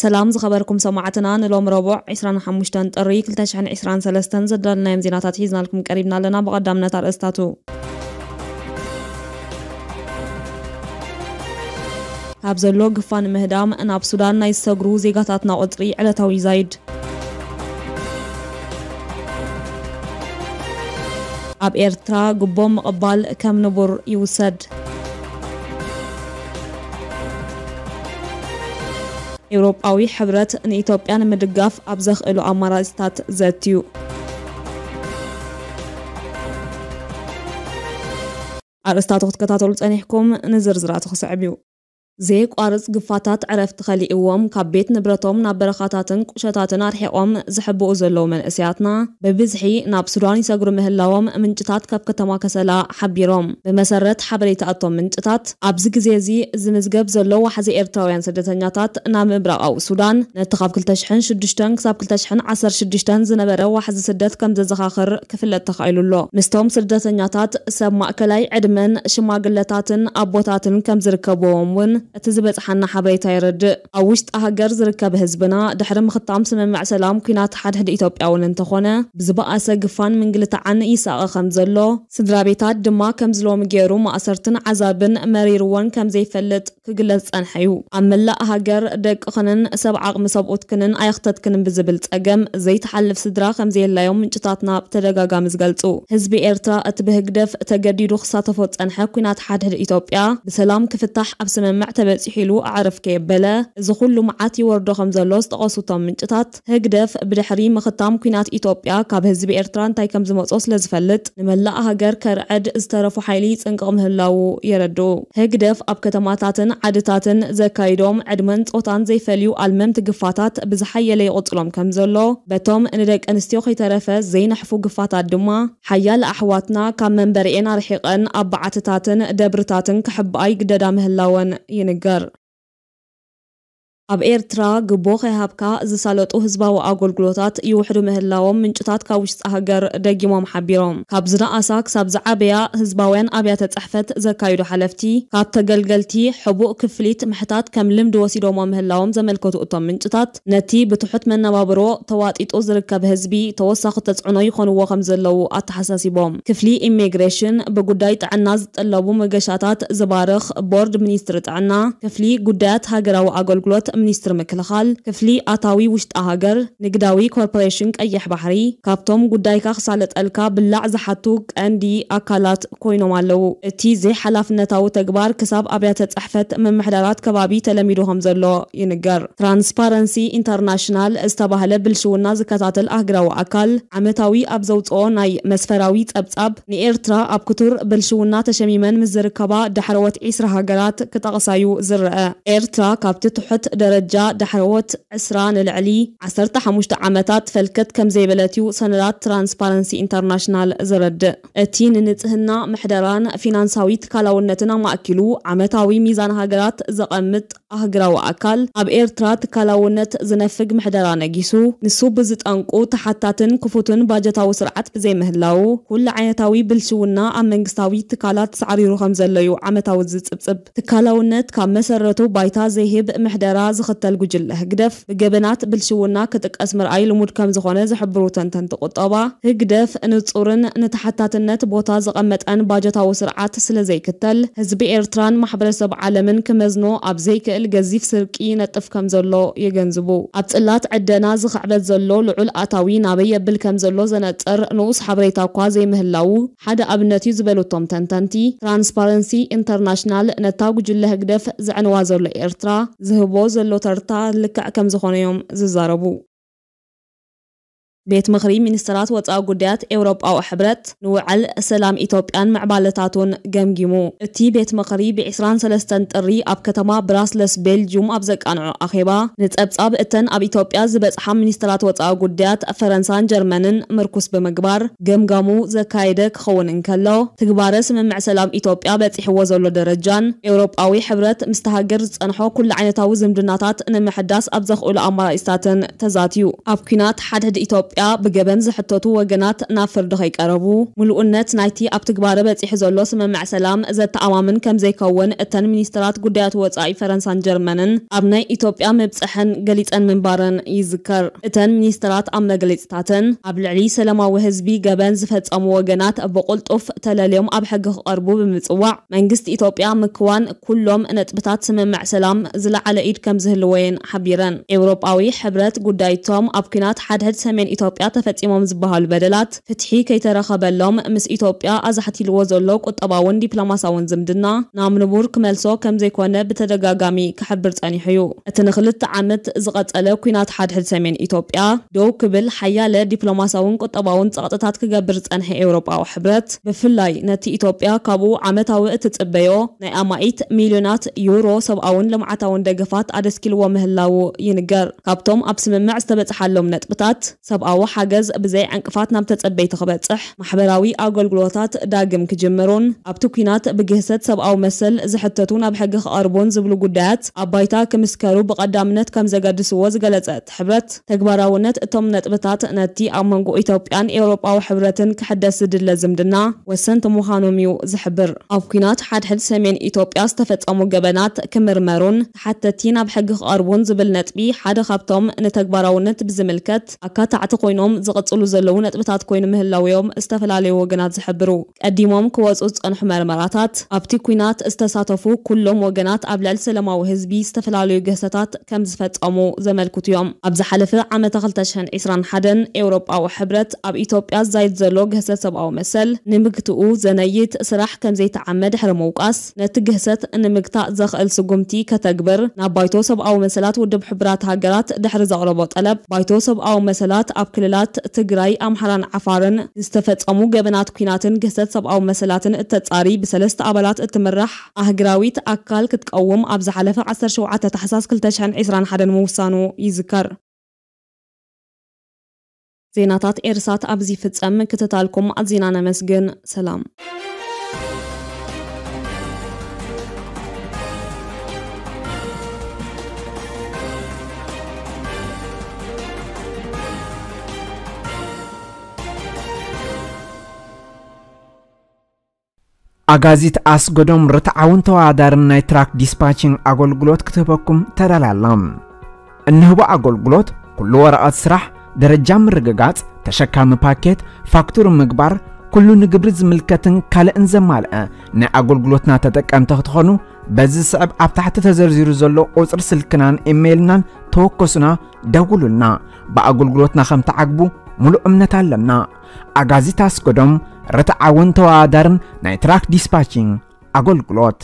ሰላም ዝኸበርኩም ሰማዕትና ንሎም ረቡዕ 25 ጥሪ 223 ዘዳልናዮም ዜናታት ሒዝናልኩም ቀሪብና ኣለና ብቐዳምነት ኣርእስታቱ ኣብ ዘሎ ግፋን ምህዳም ናብ ሱዳን ናይ ዝሰግሩ ዜጋታትና ቁፅሪ ዕለታዊ ዛይድ ኣብ ኤርትራ ግቦም ምቕባል ከም ንቡር ይውሰድ أوروباوي حضرت نيتوبيا مدغاف أبزخ إلو أماراستات زاتيو أرستاتو تكتاتو لتانيحكم نزرزرات خصعبيو ዘየቋርፅ ግፋታት ዕረፍቲ ኸሊእዎም ካብ ቤት ንብረቶም ናብ በረኻታትን ቁሸታትን ኣርሒቖም ዝሕብኡ ዘለዉ መንእስያትና ብብዝሒ ናብ ሱዳን ይሰግሩ ምህላዎም ምንጭታት ካብ ከተማ ከሰላ ሓቢሮም ብመሰረት ሓበሬታ እቶም ምንጭታት ኣብዚ ግዜ እዚ ዝምዝገብ ዘሎ ዋሕዚ ኤርትራውያን ስደተኛታት ናብ ምብራቃዊ ሱዳን ነቲ ካብ 2006 ክሳብ 2016 ዝነበረ ዋሕዚ ስደት ከም ዘዘኻኽር ክፍለጥ ተኻኢሉ ኣሎ ምስቶም ስደተኛታት ሰብ ማእከላይ ዕድመን ሽማግለታትን ኣቦታትን ከም ዝርከብዎም እውን اتزبت حنا حبيت يرد اوشت اها غرز ركب حزبنا دحر مختام سم مع سلام كينات حد حد ايتوبيا ون انتخونا بزبا اسقفان من قلت عن اي ساقه خمزلو سدرا بيتات دما كمزلو مغيرو ما اسرتن عذابن مرير ون كم زي فلت كغل صنحيو املا اها غر دق خنن سبع عقم سبوت كنن ايختت كنن بزبل صقم زي تحلف سدرا خمز يلا يوم انقطاتنا بتدغاغا مزغلطو حزب ارترا اتبهقدف تغديدو خساتفو صنحا كينات حد حد ايتوبيا بسلام كفتح ابسم معت تبصحي لو أعرف كيبلا زخول معاتي وردو خمزة لوست قصو طمنجتات هكدف بدحري مختام كينات إيطوبيا كاب هزبي إرتران تاي كمز مقصوص لزفلت نملاقها هجر كر عد استرفو حيلي تنقم هلاو يردو هكدف أب كتماتاتن عدتاتن زكايدوم عدمن تقطان زي فاليو المم تقفاتات بزحية لي قطلم كمزلو بتوم اندك انستيوخي ترفة زي نحفو قفاتات دما حيا لأحواتنا كم من برئينا رحيقن أبعتتاتن دبرتاتن كحب أي قددام هلاوان negar ኣብ ኤርትራ ግቦ ከይሃብካ ዝሳለጡ ህዝባዊ ኣገልግሎታት ይውሕዱ ምህላዎም ምንጭታት ካብ ውሽጢ ሃገር ደጊሞም ሓቢሮም ካብ ዝነኣሳ ክሳብ ዝዓበያ ህዝባውያን ኣብያተ ፅሕፈት ዘካይዱ ሓለፍቲ ካብ ተገልገልቲ ሕቡእ ክፍሊት ምሕታት ከም ልምዲ ወሲዶሞ ምህላዎም ዘመልከቱ እቶም ምንጭታት ነቲ ብትሑት መነባብሮ ተዋጢጡ ዝርከብ ህዝቢ ተወሳኺ ተፅዕኖ ይኾንዎ ከም ዘለዉ ኣተሓሳሲቦም ክፍሊ ኢሚግሬሽን ብጉዳይ ጥዕና ዝጠለቡ መገሻታት ዝባርኽ ቦርድ ሚኒስትሪ ጥዕና ክፍሊ ጉዳያት ሃገራዊ ኣገልግሎት ሚኒስትር ምክልኻል ክፍሊ ኣታዊ ውሽጢ ሃገር ንግዳዊ ኮርፖሬሽን ቀይሕ ባሕሪ ካብቶም ጉዳይካ ክሳለጠልካ ብላዕ ዝሓቱ ቀንዲ ኣካላት ኮይኖም ኣለዉ እቲ ዘይሓላፍነታዊ ተግባር ክሳብ ኣብያተ ፅሕፈት ምምሕዳራት ከባቢ ተለሚዱ ከም ዘሎ ይንገር ትራንስፓረንሲ ኢንተርናሽናል ዝተባህለ ብልሽውና ዝከታተል ኣህግራዊ ኣካል ዓመታዊ ኣብ ዘውፅኦ ናይ መስፈራዊ ጸብጻብ ንኤርትራ ኣብ ክቱር ብልሽውና ተሸሚመን ምስ ዝርከባ ዳሕረ ወትዒ ስራ ሃገራት ክጠቕሳዩ ዝረአ ኤርትራ ካብቲ ትሑት ደረጃ ዳሕረዎት 20 ንልዕሊ 15 ዓመታት ፈልከት ከም ዘይበለት እዩ ሰነዳት ትራንስፓረንሲ ኢንተርናሽናል ዝረድእ እቲ ንንጽህና ምሕደራን ፊናንሳዊ ትካላውነትን ኣማእኪሉ ዓመታዊ ሚዛን ሃገራት ዘቐምጥ ኣህግራዊ ኣካል ኣብ ኤርትራ ትካላውነት ዝነፍግ ምሕደራ ነጊሱ ንሱ ብዝጠንቁ ተሓታትን ክፉትን ባጀታዊ ስርዓት ብዘይምህላው ኩሉ ዓይነታዊ ብልሽውና ኣብ መንግስታዊ ትካላት ሳዕሪሩ ከም ዘለዩ ዓመታዊ ዝፅብፅብ ትካላውነት ካብ መሰረቱ ባይታ ዘይህብ ምሕደራ ዝኽተል ጉጅለ ህግደፍ ብገበናት ብልሽውና ክጥቀስ ምርኣይ ልሙድ ከም ዝኾነ ዝሕብሩ ተንተን ትቁጠባ ህግደፍ ንጹርን ንተሓታትነት ቦታ ዝቐመጠን ባጀታዊ ስርዓት ስለ ዘይክተል ህዝቢ ኤርትራን ማሕበረሰብ ዓለምን ክመዝኖ ኣብ ዘይክእል ገዚፍ ስርቂ ነጥፍ ከም ዘሎ የገንዝቡ ኣብ ጽላት ዕደና ዝኽዕበት ዘሎ ልዑል ኣታዊ ናበይ የብል ከም ዘሎ ዘነጥር ንኡስ ሓበሬታ እኳ ዘይምህላው ሓደ ኣብነት እዩ ዝበልቶም ተንተንቲ ትራንስፓረንሲ ኢንተርናሽናል ነታ ጉጅለ ህግደፍ ዘዕንዋ ዘሎ ኤርትራ ዝህቦ ዘሎ ተርታ ልካዕ ከም ዝኾነ እዮም ዝዛረቡ بيت مغري من السرات وطاق قديات أوروبا أو حبرت نوع السلام إيطوبيان مع بالتاتون جمجمو اتي بيت مغري بإسران سلستان تري أب كتما براسلس بلجوم أبزك أنع أخيبا نت أب التن أب إيطوبيا زبت حام من السرات وطاق قديات فرنسان جرمانن مركز بمقبار جمجمو زكايدة كخون انكلو تقبارس من مع سلام إيطوبيا بيت إحوازو لدرجان أوروبا أو حبرت مستهجر زنحو كل عينتاو زمدناتات نمحداس أبزخ أول أمرا إستاتن تزاتيو أب كينات حدد إيطوبيا ኢትዮጵያ ብገበን ዝሕተቱ ወገናት ናብ ፍርዲ ከይቀረቡ ሙሉእነት ናይቲ ኣብ ትግባሪ በፂሑ ዘሎ ስምምዕ ሰላም ዘተኣማምን ከም ዘይከውን እተን ሚኒስትራት ጉዳያት ወፃኢ ፈረንሳን ጀርመንን ኣብ ናይ ኢትዮጵያ ምብፅሕን ገሊፀን ምንባረን ይዝከር እተን ሚኒስትራት ኣብ መግለፂታትን ኣብ ልዕሊ ሰላማዊ ህዝቢ ገበን ዝፈፀሙ ወገናት ብቁልጡፍ ተለልዮም ኣብ ሕጊ ክቐርቡ ብምፅዋዕ መንግስቲ ኢትዮጵያ ምክዋን ኩሎም ነጥብታት ስምምዕ ሰላም ዝለዓለ ኢድ ከም ዝህልወየን ሓቢረን ኤውሮጳዊ ሕብረት ጉዳይቶም ኣብ ኩናት ሓድሕድ ሰሜን إثيوبيا تفتيمهم زبها البدلات فتحي كي ترخب اللهم مس إثيوبيا أزحتي الوزلو قطباون دبلوماساون زمدنا نام نبور كملسو كم زيكونا بتدقاقامي كحبر أني حيو أتنخلت عمت زغط ألا كوينات حد حد سمين إثيوبيا دو كبل حيا حيالة دبلوماساون قطباون تغطتات كقبرت أنهي أوروبا وحبرت بفلاي نتي إثيوبيا كابو نأي عمتاوي تتقبيو ናይ ኣማኢት ሚልዮናት دقفات عدس ልምዓታውን مهلاو ينقر كابتوم أبسم ካብቶም ኣብ ስምምዕ منت بتات ሰብኣዊ ሰብኣዊ ሓገዝ ብዘይ ዕንቅፋት ናብ ተጸበይ ተኸበጽሕ ማሕበራዊ ኣገልግሎታት ዳግም ክጅምሩን ኣብቲ ኩናት ብግህሰት ሰብኣዊ መስል ዝሕተቱ ናብ ሕጊ ክቐርቡን ዝብሉ ጉዳያት ኣባይታ ክምስከሩ ብቐዳምነት ከም ዘገድስዎ ዝገለጸት ሕብረት ተግባራውነት እቶም ነጥብታት ነቲ ኣብ መንጎ ኢትዮጵያን ኤውሮጳዊ ሕብረትን ክሕደስ ዝድለ ዝምድና ወሰንቲ ምዃኖም እዩ ዝሕብር ኣብ ኩናት ሓድሕድ ሰሜን ኢትዮጵያ ዝተፈጸሙ ገበናት ክምርመሩን ተሓተቲ ናብ ሕጊ ክቐርቡን ዝብል ነጥቢ ሓደ ካብቶም ንተግባራውነት ብዝምልከት ኣካታዕቲ ኮይኖም ዝቕጽሉ ዘለዉ ነጥብታት ኮይኑ ምህላውዮም ዝተፈላለዩ ወገናት ዝሕብሩ ቀዲሞም ክወፁ ዝጸንሑ መርመራታት ኣብቲ ኩናት ዝተሳተፉ ኩሎም ወገናት ኣብ ልዕሊ ሰላማዊ ህዝቢ ዝተፈላለዩ ግህሰታት ከም ዝፈጸሙ ዘመልክቱ እዮም ኣብ ዝሓለፈ ዓመት 2021 ኤውሮጳዊ ሕብረት ኣብ ኢትዮጵያ ዝዛይድ ዘሎ ግህሰት ሰብኣዊ መሰል ንምግትኡ ዘነይት ስራሕ ከም ዘይተዓመድ ድሕሪ ምውቃስ ነቲ ግህሰት ንምግታእ ዘኽእል ስጉምቲ ከተግብር ናብ ባይቶ ሰብኣዊ መሰላት ውድብ ሕቡራት ሃገራት ድሕሪ ዘቕረቦ ጠለብ ባይቶ ሰብኣዊ መሰላት ኣብ ክልላት ትግራይ ኣምሓራን ዓፋርን ዝተፈፀሙ ገበናት ኩናትን ግህተት ሰብኣዊ መሰላትን እተፃሪ ብሰለስተ ኣባላት እትምራሕ ኣህግራዊት ኣካል ክትቀውም ኣብ ዝሓለፈ 17 ታሕሳስ 2021 ምውሳኑ ይዝከር ዜናታት ኤርሳት ኣብዚ ፍፀም ክትታልኩም ኣዝና ነመስግን ሰላም ኣጋዚት ኣስገዶም ርትዓውን ተወዳዳርን ናይ ትራክ ዲስፓችንግ ኣገልግሎት ክትህበኩም ተዳላላ እንህቦ ኣገልግሎት ኩሉ ወረቐት ስራሕ ደረጃ ምርግጋፅ ተሸካሚ ፓኬት ፋክቱር ምግባር ኩሉ ንግብሪ ዝምልከትን ካልእን ዘማልአ ናይ ኣገልግሎትና ተጠቀምቲ ክትኾኑ በዚ ስዕብ ኣብ ታሕቲ ተዘርዚሩ ዘሎ ቁፅሪ ስልክናን ኢሜይልናን ተወከሱና ደውሉልና ብኣገልግሎትና ከም ተዓግቡ ሙሉእ እምነት ኣለና ኣጋዚት ኣስገዶም ረታ ዓወን ናይ ትራክ ዲስፓችንግ ኣገልግሎት